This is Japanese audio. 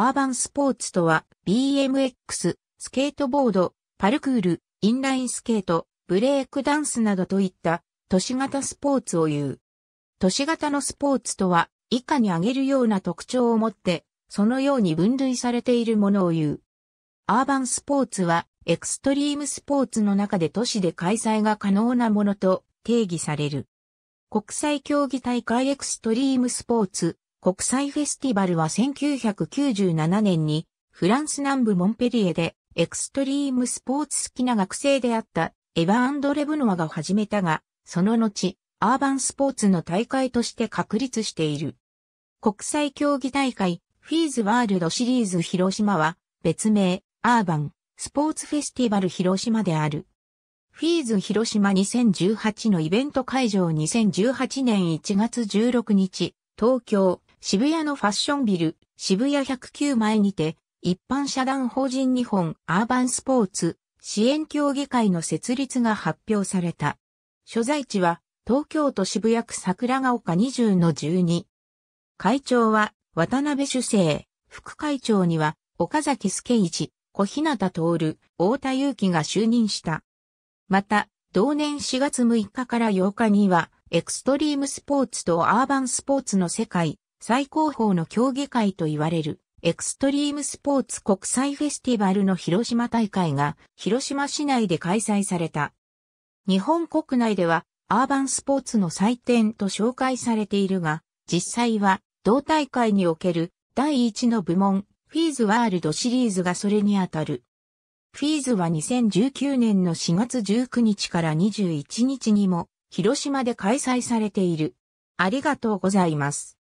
アーバンスポーツとは BMX、スケートボード、パルクール、インラインスケート、ブレークダンスなどといった都市型スポーツを言う。都市型のスポーツとは以下に挙げるような特徴を持ってそのように分類されているものを言う。アーバンスポーツはエクストリームスポーツの中で都市で開催が可能なものと定義される。国際競技大会エクストリームスポーツ国際フェスティバルは1997年にフランス南部モンペリエでエクストリームスポーツ好きな学生であったエヴァレブノアが始めたが、その後、アーバンスポーツの大会として確立している。国際競技大会、フィーズワールドシリーズ広島は、別名、アーバン、スポーツフェスティバル広島である。フィーズ広島2018のイベント会場2018年1月16日、東京、渋谷のファッションビル、渋谷109前にて、一般社団法人日本アーバンスポーツ支援協議会の設立が発表された。所在地は東京都渋谷区桜ヶ丘20の12。会長は渡辺主政、副会長には岡崎助一、小日向徹、太田祐樹が就任した。また、同年4月6日から8日には、エクストリームスポーツとアーバンスポーツの世界最高峰の競技会と言われるエクストリームスポーツ国際フェスティバルの広島大会が広島市内で開催された。日本国内ではアーバンスポーツの祭典と紹介されているが、実際は同大会における第1の部門フィーズワールドシリーズがそれにあたる。フィーズは2019年の4月19日から21日にも広島で開催されている。ありがとうございます。